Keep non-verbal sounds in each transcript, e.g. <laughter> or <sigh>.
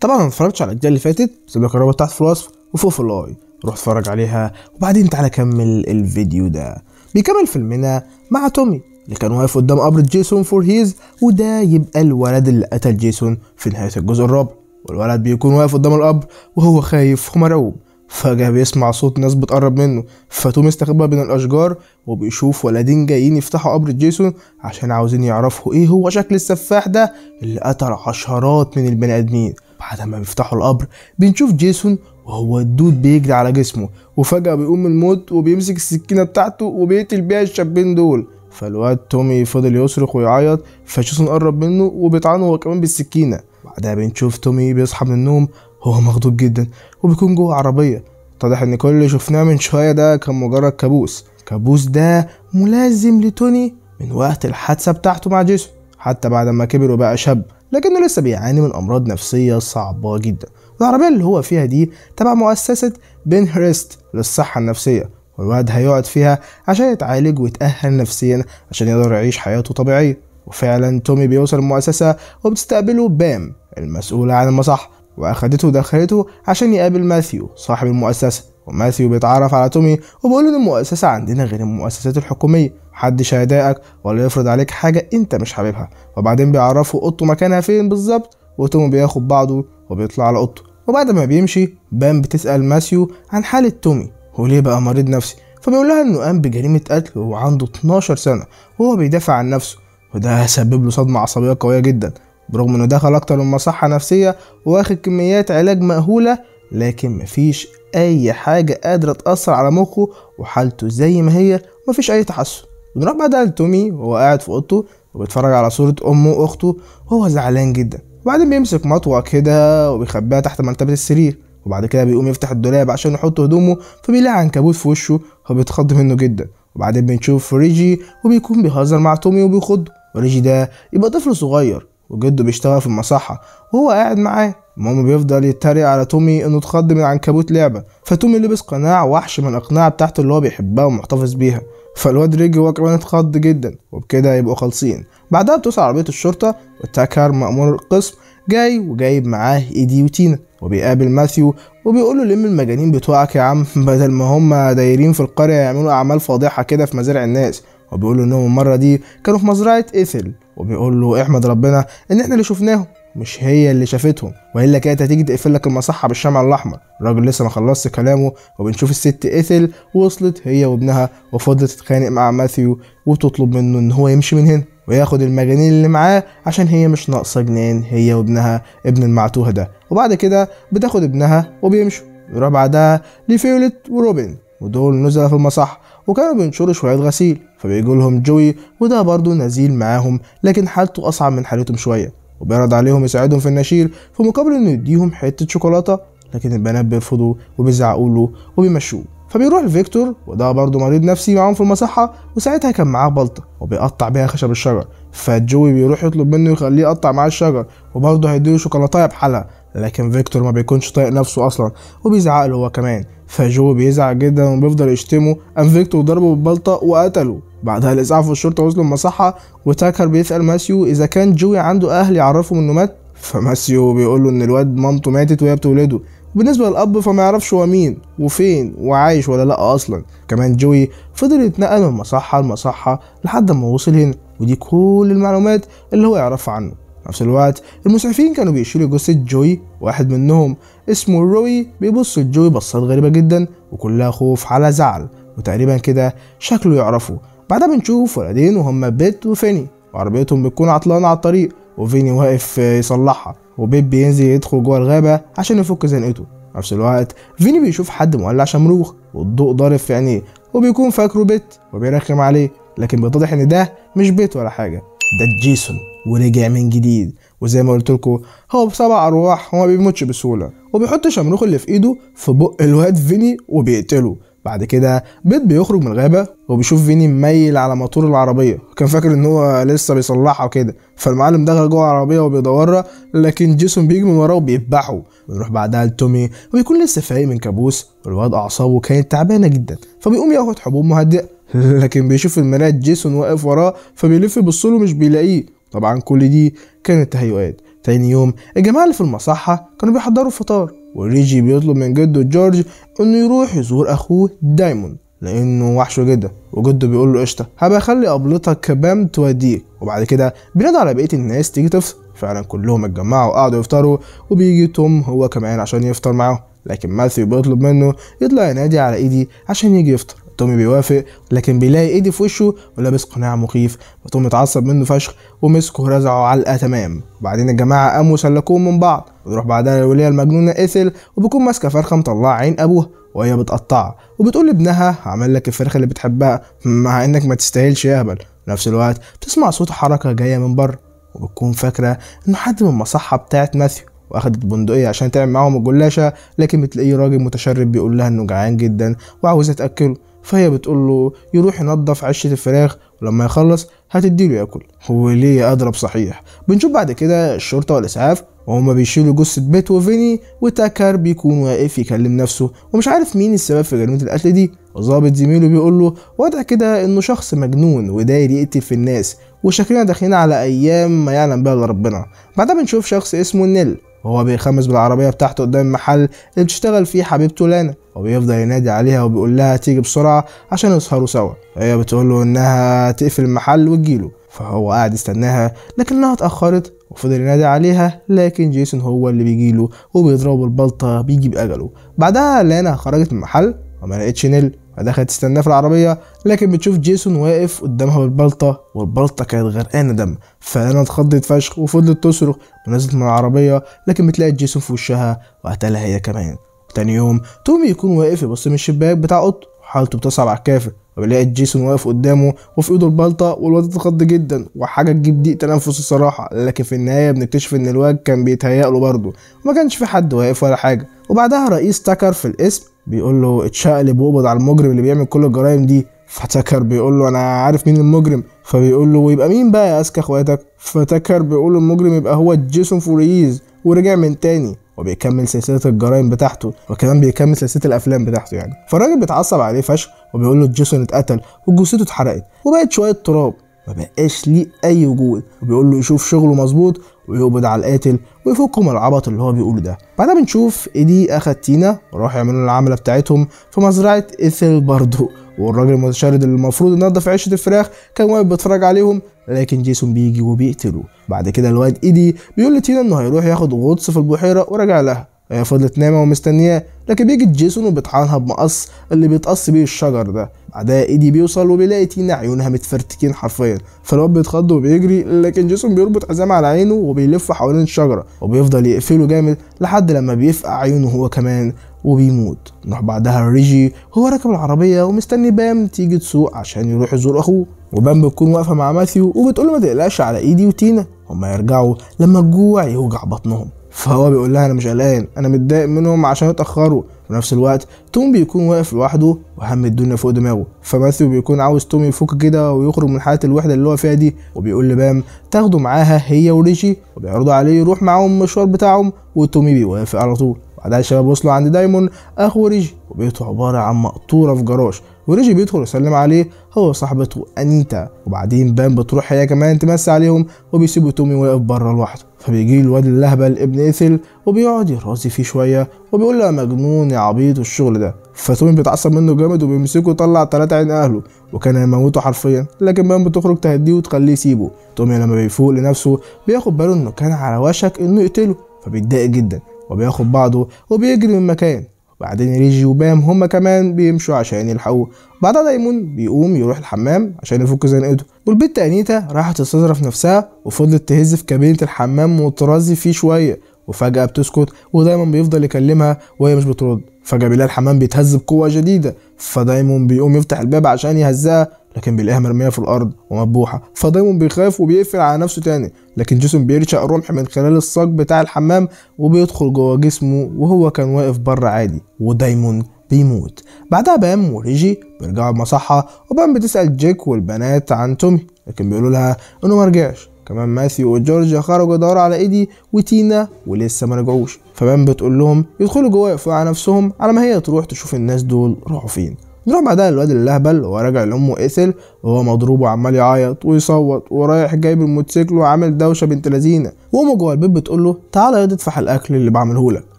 طبعا ما متفرجتش على الاجزاء اللي فاتت لك الرابط تحت في الوصف وفوق في اللاي روح اتفرج عليها وبعدين تعالى كمل الفيديو ده بيكمل فيلمنا مع تومي اللي كان واقف قدام قبر جيسون فور هيز وده يبقى الولد اللي قتل جيسون في نهايه الجزء الرابع والولد بيكون واقف قدام القبر وهو خايف ومرعوب فجاه بيسمع صوت ناس بتقرب منه فتوم استخبى بين الاشجار وبيشوف ولدين جايين يفتحوا قبر جيسون عشان عاوزين يعرفوا ايه هو شكل السفاح ده اللي قتل عشرات من البني ادمين بعد ما بيفتحوا القبر بنشوف جيسون وهو الدود بيجري على جسمه وفجأة بيقوم من الموت وبيمسك السكينة بتاعته وبيقتل بيها الشابين دول فالواد تومي فضل يصرخ ويعيط فجيسون قرب منه وبيطعنه هو كمان بالسكينة بعدها بنشوف تومي بيصحى من النوم هو مغضوب جدا وبيكون جوه عربية اتضح ان كل اللي شفناه من شوية ده كان مجرد كابوس كابوس ده ملازم لتوني من وقت الحادثة بتاعته مع جيسون حتى بعد ما كبر وبقى شاب لكنه لسه بيعاني من أمراض نفسية صعبة جدا العربية اللي هو فيها دي تبع مؤسسة بن هريست للصحة النفسية والواد هيقعد فيها عشان يتعالج ويتأهل نفسيا عشان يقدر يعيش حياته طبيعية وفعلا تومي بيوصل المؤسسة وبتستقبله بام المسؤولة عن المصح وأخدته دخلته عشان يقابل ماثيو صاحب المؤسسة وماثيو بيتعرف على تومي وبيقول ان المؤسسة عندنا غير المؤسسات الحكومية محدش هيضايقك ولا يفرض عليك حاجة انت مش حاببها وبعدين بيعرفه اوضته مكانها فين بالظبط وتومي بياخد بعضه وبيطلع على اوضته وبعد ما بيمشي بام بتسأل ماثيو عن حالة تومي وليه بقى مريض نفسي فبيقول لها انه قام بجريمة قتل وهو عنده 12 سنة وهو بيدافع عن نفسه وده سبب له صدمة عصبية قوية جدا برغم انه دخل اكتر من مصحة نفسية واخد كميات علاج مأهولة لكن مفيش اي حاجة قادرة تأثر على مخه وحالته زي ما هي ومفيش اي تحسن بنروح بعدها لتومي وهو قاعد في اوضته وبيتفرج على صورة امه واخته وهو زعلان جدا وبعدين بيمسك مطوة كده وبيخبيها تحت مرتبة السرير وبعد كده بيقوم يفتح الدولاب عشان يحط هدومه فبيلاقي عنكبوت في وشه فبيتخض منه جدا وبعدين بنشوف ريجي وبيكون بيهزر مع تومي وبيخضه ريجي ده يبقى طفل صغير وجده بيشتغل في المصحة وهو قاعد معاه المهم بيفضل يتريق على تومي انه اتخض من عنكبوت لعبة فتومي لبس قناع وحش من الاقناع بتاعته اللي هو بيحبها ومحتفظ بيها فالواد ريجي هو كمان اتخض جدا وبكده يبقوا خالصين بعدها بتوصل عربية الشرطة والتاكر مأمور القسم جاي وجايب معاه ايدي وتينا وبيقابل ماثيو وبيقول له لم المجانين بتوعك يا عم بدل ما هم دايرين في القرية يعملوا أعمال فاضحة كده في مزارع الناس وبيقول له إنهم المرة دي كانوا في مزرعة إيثل وبيقول له احمد ربنا ان احنا اللي شفناهم مش هي اللي شافتهم والا ايه، كانت هتيجي تقفل لك المصحه بالشمع الاحمر الراجل لسه ما خلصش كلامه وبنشوف الست ايثل وصلت هي وابنها وفضلت تتخانق مع ماثيو وتطلب منه ان هو يمشي من هنا وياخد المجانين اللي معاه عشان هي مش ناقصه جنان هي وابنها ابن المعتوه ده وبعد كده بتاخد ابنها وبيمشوا يروح بعدها لفيولت وروبن ودول نزلوا في المصحه وكانوا بينشروا شوية غسيل فبيجوا لهم جوي وده برضه نزيل معاهم لكن حالته أصعب من حالتهم شوية وبيعرض عليهم يساعدهم في النشير في مقابل إنه يديهم حتة شوكولاتة لكن البنات بيرفضوا وبيزعقوا له وبيمشوه فبيروح لفيكتور وده برضه مريض نفسي معاهم في المصحة وساعتها كان معاه بلطة وبيقطع بيها خشب الشجر فجوي بيروح يطلب منه يخليه يقطع معاه الشجر وبرضه هيديله شوكولاتايه بحالها لكن فيكتور ما بيكونش طايق نفسه أصلا وبيزعق له هو كمان فجو بيزعل جدا وبيفضل يشتمه قام فيكتور ضربه بالبلطة وقتله بعدها الإسعاف والشرطة وصلوا المصحة وتاكر بيسأل ماسيو إذا كان جوي عنده أهل يعرفهم إنه مات فماسيو بيقوله إن الواد مامته ماتت وهي بتولده بالنسبة للأب فما يعرفش هو مين وفين وعايش ولا لأ أصلا كمان جوي فضل يتنقل من مصحة لمصحة لحد ما وصل هنا ودي كل المعلومات اللي هو يعرفها عنه نفس الوقت المسعفين كانوا بيشيلوا جثة جوي واحد منهم اسمه روي بيبص لجوي بصات غريبة جدا وكلها خوف على زعل وتقريبا كده شكله يعرفه بعدها بنشوف ولدين وهما بيت وفيني وعربيتهم بتكون عطلانة على الطريق وفيني واقف يصلحها وبيت بينزل يدخل جوه الغابة عشان يفك زنقته نفس الوقت فيني بيشوف حد مولع شمروخ والضوء ضارب في عينيه وبيكون فاكره بيت وبيرخم عليه لكن بيتضح ان ده مش بيت ولا حاجة ده جيسون ورجع من جديد وزي ما قلت لكم هو بسبع ارواح هو ما بيموتش بسهوله وبيحط شمروخ اللي في ايده في بق الواد فيني وبيقتله بعد كده بيت بيخرج من الغابه وبيشوف فيني ميل على موتور العربيه كان فاكر ان هو لسه بيصلحها وكده فالمعلم دخل جوه العربيه وبيدورها لكن جيسون بيجي من وراه وبيذبحه ويروح بعدها لتومي وبيكون لسه فايق من كابوس والواد اعصابه كانت تعبانه جدا فبيقوم ياخد حبوب مهدئه <laughs> لكن بيشوف المرايه جيسون واقف وراه فبيلف يبص له مش بيلاقيه طبعا كل دي كانت تهيؤات تاني يوم الجماعة اللي في المصحة كانوا بيحضروا الفطار وريجي بيطلب من جده جورج انه يروح يزور اخوه دايموند لانه وحشه جدا وجده بيقول له قشطه هبقى اخلي ابلتك بام توديك وبعد كده بينادى على بقيه الناس تيجي تفطر فعلا كلهم اتجمعوا وقعدوا يفطروا وبيجي توم هو كمان عشان يفطر معاهم لكن ماثيو بيطلب منه يطلع ينادي على ايدي عشان يجي يفطر تومي بيوافق لكن بيلاقي ايدي في وشه ولابس قناع مخيف وتومي اتعصب منه فشخ ومسكه رزعه علقه تمام وبعدين الجماعه قاموا سلكوه من بعض ويروح بعدها الوليه المجنونه اثل وبتكون ماسكه فرخه مطلعه عين ابوها وهي بتقطعها وبتقول لابنها هعمل لك الفرخه اللي بتحبها مع انك ما تستاهلش يا هبل نفس الوقت بتسمع صوت حركه جايه من بره وبتكون فاكره انه حد من المصحه بتاعت ماثيو واخدت بندقيه عشان تعمل معاهم الجلاشه لكن بتلاقيه راجل متشرب بيقول لها انه جعان جدا وعاوزه تاكله فهي بتقول له يروح ينظف عشه الفراخ ولما يخلص هتديله ياكل هو ليه اضرب صحيح بنشوف بعد كده الشرطه والاسعاف وهما بيشيلوا جثة بيت وفيني وتاكر بيكون واقف يكلم نفسه ومش عارف مين السبب في جريمة القتل دي وظابط زميله بيقول له واضح كده انه شخص مجنون وداير يقتل في الناس وشكلنا داخلين على ايام ما يعلم بها الا ربنا بعدها بنشوف شخص اسمه نيل وهو بيخمس بالعربية بتاعته قدام المحل اللي بتشتغل فيه حبيبته لانا وبيفضل ينادي عليها وبيقول لها تيجي بسرعة عشان يسهروا سوا هي بتقول له إنها تقفل المحل وتجيله فهو قاعد يستناها لكنها اتأخرت وفضل ينادي عليها لكن جيسون هو اللي بيجيله وبيضربه بالبلطة بيجيب أجله بعدها لانا خرجت من المحل وما لقيتش نيل فدخلت تستناه في العربية لكن بتشوف جيسون واقف قدامها بالبلطة والبلطة كانت غرقانة دم فأنا اتخضت فشخ وفضلت تصرخ ونزلت من العربية لكن بتلاقي جيسون في وشها وقتلها هي كمان تاني يوم تومي يكون واقف يبص من الشباك بتاع اوضته وحالته بتصعب على الكافر وبيلاقي جيسون واقف قدامه وفي ايده البلطه والواد اتخض جدا وحاجه تجيب ضيق تنفس الصراحه لكن في النهايه بنكتشف ان الواد كان بيتهيأ له برضه وما كانش في حد واقف ولا حاجه وبعدها رئيس تكر في الاسم بيقول له اتشقلب وقبض على المجرم اللي بيعمل كل الجرائم دي فتكر بيقول له انا عارف مين المجرم فبيقول له ويبقى مين بقى يا اذكى اخواتك فتكر بيقول له المجرم يبقى هو جيسون فوريز ورجع من تاني وبيكمل سلسلة الجرائم بتاعته وكمان بيكمل سلسلة الأفلام بتاعته يعني فالراجل بيتعصب عليه فشخ وبيقول له جيسون اتقتل وجثته اتحرقت وبقت شوية تراب مبقاش ليه اي وجود وبيقول له يشوف شغله مظبوط ويقبض على القاتل ويفكوا من العبط اللي هو بيقوله ده بعدها بنشوف ايدي اخد تينا وراحوا يعملوا العمله بتاعتهم في مزرعه ايثل برضه والراجل المتشرد اللي المفروض ينضف عيشة الفراخ كان واقف بيتفرج عليهم لكن جيسون بيجي وبيقتله بعد كده الواد ايدي بيقول لتينا انه هيروح ياخد غطس في البحيره ورجع لها هي آه، فضلت نايمة ومستنياه لكن بيجي جيسون وبيطحنها بمقص اللي بيتقص بيه الشجر ده بعدها ايدي بيوصل وبيلاقي تينا عيونها متفرتكين حرفيا فالواد بيتخض وبيجري لكن جيسون بيربط حزام على عينه وبيلف حوالين الشجرة وبيفضل يقفله جامد لحد لما بيفقع عيونه هو كمان وبيموت نروح بعدها ريجي هو راكب العربية ومستني بام تيجي تسوق عشان يروح يزور أخوه وبام بتكون واقفة مع ماثيو وبتقول ما تقلقش على إيدي وتينا هما يرجعوا لما الجوع يوجع بطنهم فهو بيقول لها انا مش قلقان انا متضايق منهم عشان اتاخروا في نفس الوقت توم بيكون واقف لوحده وهم الدنيا فوق دماغه فماثيو بيكون عاوز توم يفك كده ويخرج من حاله الوحده اللي هو فيها دي وبيقول لبام تاخده معاها هي وريشي وبيعرضوا عليه يروح معاهم المشوار بتاعهم وتومي بيوافق على طول بعدها الشباب وصلوا عند دايمون اخو ريجي وبيته عباره عن مقطوره في جراج وريجي بيدخل يسلم عليه هو وصاحبته انيتا وبعدين بام بتروح هي كمان تمسي عليهم وبيسيبوا تومي واقف بره لوحده فبيجي الواد اللهبل ابن ايثل وبيقعد يرازي فيه شويه وبيقول له مجنون يا عبيط الشغل ده فتومي بيتعصب منه جامد وبيمسكه ويطلع تلاتة عين اهله وكان هيموته حرفيا لكن بام بتخرج تهديه وتخليه يسيبه تومي لما بيفوق لنفسه بياخد باله انه كان على وشك انه يقتله فبيتضايق جدا وبياخد بعضه وبيجري من مكان بعدين ريجي وبام هما كمان بيمشوا عشان يلحقوه بعدها دايمون بيقوم يروح الحمام عشان يفك زنقته والبت أنيتا راحت تستظرف نفسها وفضلت تهز في كابينة الحمام وترزي فيه شوية وفجأة بتسكت ودايما بيفضل يكلمها وهي مش بترد فجأة بيلاقي الحمام بيتهز بقوة جديده فدايمون بيقوم يفتح الباب عشان يهزها لكن بيلاقيها مرميه في الارض ومذبوحه فدايمون بيخاف وبيقفل على نفسه تاني لكن جيسون بيرشق رمح من خلال الصاج بتاع الحمام وبيدخل جوه جسمه وهو كان واقف بره عادي ودايمون بيموت بعدها بام وريجي بيرجعوا المصحة وبام بتسأل جيك والبنات عن تومي لكن بيقولوا لها انه ما رجعش كمان ماثيو وجورج خرجوا يدوروا على ايدي وتينا ولسه ما رجعوش فبام بتقول لهم يدخلوا جوه يقفلوا على نفسهم على ما هي تروح تشوف الناس دول راحوا فين نروح بعدها للواد اللهبل وراجع لامه قسل وهو مضروب وعمال يعيط ويصوت ورايح جايب الموتوسيكل وعامل دوشه بنت لذينه وامه جوه البيت بتقول له تعالى يا ادفع الاكل اللي بعمله لك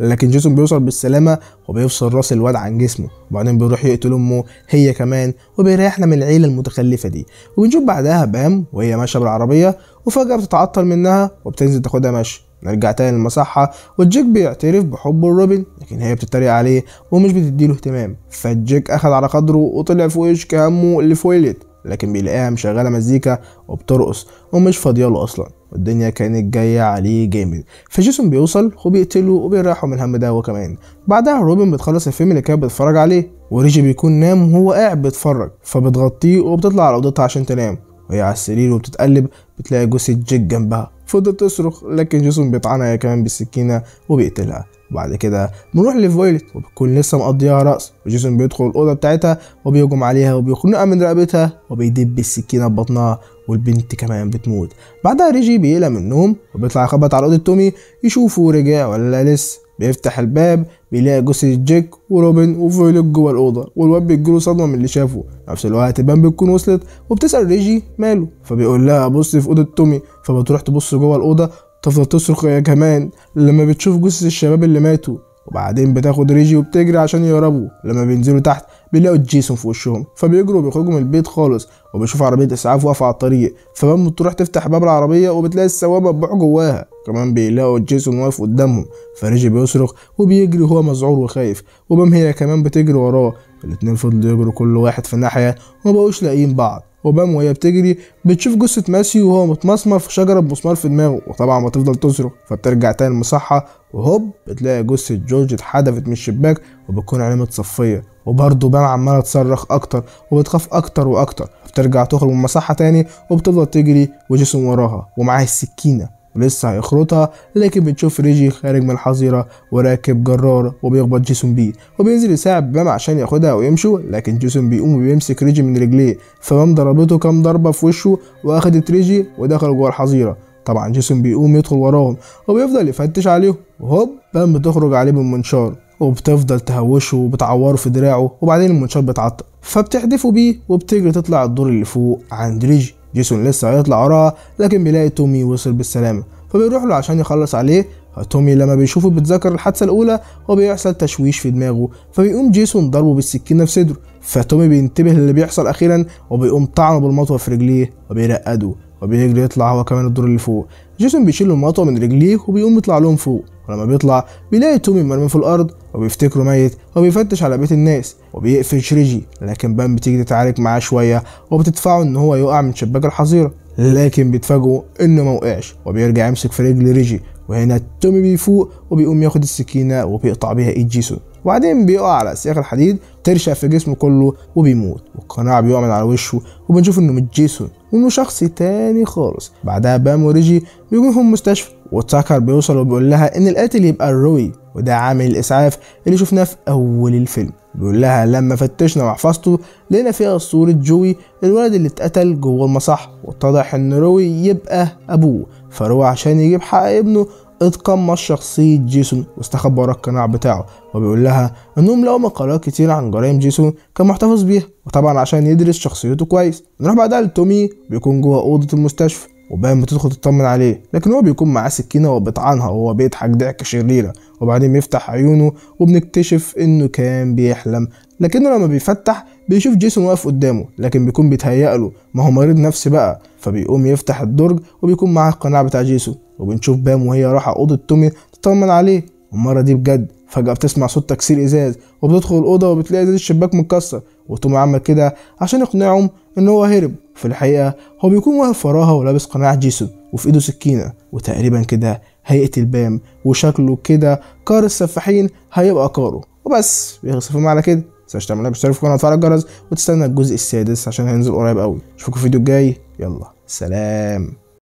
لكن جيسون بيوصل بالسلامه وبيفصل راس الواد عن جسمه وبعدين بيروح يقتل امه هي كمان وبيريحنا من العيله المتخلفه دي وبنشوف بعدها بام وهي ماشيه بالعربيه وفجاه بتتعطل منها وبتنزل تاخدها ماشي نرجع تاني للمصحة وجيك بيعترف بحبه لروبن لكن هي بتتريق عليه ومش بتديله اهتمام فجيك أخد على قدره وطلع في وش اللي في لفويلت لكن بيلاقيها مشغلة مزيكا وبترقص ومش فاضياله أصلا والدنيا كانت جاية عليه جامد فجيسون بيوصل وبيقتله وبيريحه من الهم ده هو كمان بعدها روبن بتخلص الفيلم اللي كانت بتتفرج عليه وريجي بيكون نام وهو قاعد بيتفرج فبتغطيه وبتطلع على أوضتها عشان تنام وهي على السرير وبتتقلب بتلاقي جثة جيك جنبها فضلت تصرخ لكن جيسون بيطعنها هي كمان بالسكينة وبيقتلها وبعد كده بنروح لفويلت وبتكون لسه مقضيها رأس وجيسون بيدخل الأوضة بتاعتها وبيهجم عليها وبيخنقها من رقبتها وبيدب السكينة ببطنها والبنت كمان بتموت بعدها ريجي بيقلق من النوم وبيطلع يخبط على أوضة تومي يشوفه رجع ولا لسه بيفتح الباب بيلاقي جثة جيك وروبن وفيلوك جوه الأوضة والواد بيجيله صدمة من اللي شافه نفس الوقت بام بتكون وصلت وبتسأل ريجي ماله فبيقول لها بص في أوضة تومي فبتروح تبص جوه الأوضة تفضل تصرخ يا كمان لما بتشوف جثث الشباب اللي ماتوا وبعدين بتاخد ريجي وبتجري عشان يهربوا لما بينزلوا تحت بيلاقوا جيسون في وشهم فبيجروا بيخرجوا من البيت خالص وبيشوف عربية إسعاف واقفة على الطريق فمام بتروح تفتح باب العربية وبتلاقي السواق مطبوع جواها كمان بيلاقوا جيسون واقف قدامهم فريجي بيصرخ وبيجري وهو مذعور وخايف وبام هي كمان بتجري وراه الاتنين فضلوا يجروا كل واحد في ناحية ومبقوش لاقيين بعض وبام وهي بتجري بتشوف جثة ماسيو وهو متمسمر في شجرة بمسمار في دماغه وطبعا بتفضل تصرخ فبترجع تاني المصحة وهوب بتلاقي جثة جورج اتحدفت من الشباك وبتكون علامة صفية وبرضه بام عمالة تصرخ أكتر وبتخاف أكتر وأكتر بترجع تخرج من المساحة تاني وبتفضل تجري وجيسون وراها ومعاه السكينة ولسه هيخرطها لكن بتشوف ريجي خارج من الحظيرة وراكب جرار وبيخبط جيسون بيه وبينزل يساعد بام عشان ياخدها ويمشوا لكن جيسون بيقوم وبيمسك ريجي من رجليه فبام ضربته كام ضربة في وشه وأخدت ريجي ودخلوا جوه الحظيرة طبعا جيسون بيقوم يدخل وراهم وبيفضل يفتش عليهم وهوب بام بتخرج عليه بالمنشار وبتفضل تهوشه وبتعوره في دراعه وبعدين المنشار بيتعطل فبتحدفه بيه وبتجري تطلع الدور اللي فوق عند ريجي جيسون لسه هيطلع وراها لكن بيلاقي تومي وصل بالسلامة فبيروح له عشان يخلص عليه فتومي لما بيشوفه بيتذكر الحادثة الأولى وبيحصل تشويش في دماغه فبيقوم جيسون ضربه بالسكينة في صدره فتومي بينتبه للي بيحصل أخيرا وبيقوم طعنه بالمطوة في رجليه وبيرقده وبيجري يطلع هو كمان الدور اللي فوق جيسون بيشيل المطوة من رجليه وبيقوم يطلع لهم فوق ولما بيطلع بيلاقي تومي مرمي في الارض وبيفتكره ميت وبيفتش على بيت الناس وبيقفش ريجي لكن بام بتيجي تتعارك معاه شويه وبتدفعه ان هو يقع من شباك الحظيره لكن بيتفاجئوا انه ما وقعش وبيرجع يمسك في رجل ريجي وهنا تومي بيفوق وبيقوم ياخد السكينه وبيقطع بيها ايد جيسون وبعدين بيقع على سياخ الحديد ترشق في جسمه كله وبيموت والقناع بيقع من على وشه وبنشوف انه مش جيسون وانه شخص تاني خالص بعدها بام وريجي بيجوهم مستشفى وتاكر بيوصل وبيقول لها ان القاتل يبقى الروي وده عامل الاسعاف اللي شفناه في اول الفيلم بيقول لها لما فتشنا محفظته لقينا فيها صورة جوي الولد اللي اتقتل جوه المصح واتضح ان روي يبقى ابوه فروي عشان يجيب حق ابنه إذ شخصية جيسون واستخبى ورا القناع بتاعه وبيقول لها إنهم لقوا مقالات كتير عن جرائم جيسون كان محتفظ بيها وطبعا عشان يدرس شخصيته كويس نروح بعدها لتومي بيكون جوه أوضة المستشفى وبان بتدخل تطمن عليه لكن هو بيكون معاه سكينه وبيطعنها وهو بيضحك ضحك شريره وبعدين بيفتح عيونه وبنكتشف انه كان بيحلم لكنه لما بيفتح بيشوف جيسون واقف قدامه لكن بيكون بيتهيأ له ما هو مريض نفسي بقى فبيقوم يفتح الدرج وبيكون معاه القناع بتاع جيسون وبنشوف بام وهي رايحة أوضة تومي تطمن عليه والمرة دي بجد فجأة بتسمع صوت تكسير إزاز وبتدخل الأوضة وبتلاقي إزاز الشباك متكسر وتومي عمل كده عشان يقنعهم إن هو هرب في الحقيقة هو بيكون واقف وراها ولابس قناع جيسون وفي إيده سكينة وتقريبا كده هيقتل بام وشكله كده كار السفاحين هيبقى كاره وبس بيخصفهم على كده متنساش تعملها باشتراك في القناة وتفعل الجرس وتستنى الجزء السادس عشان هينزل قريب قوي اشوفكم في الفيديو الجاي يلا سلام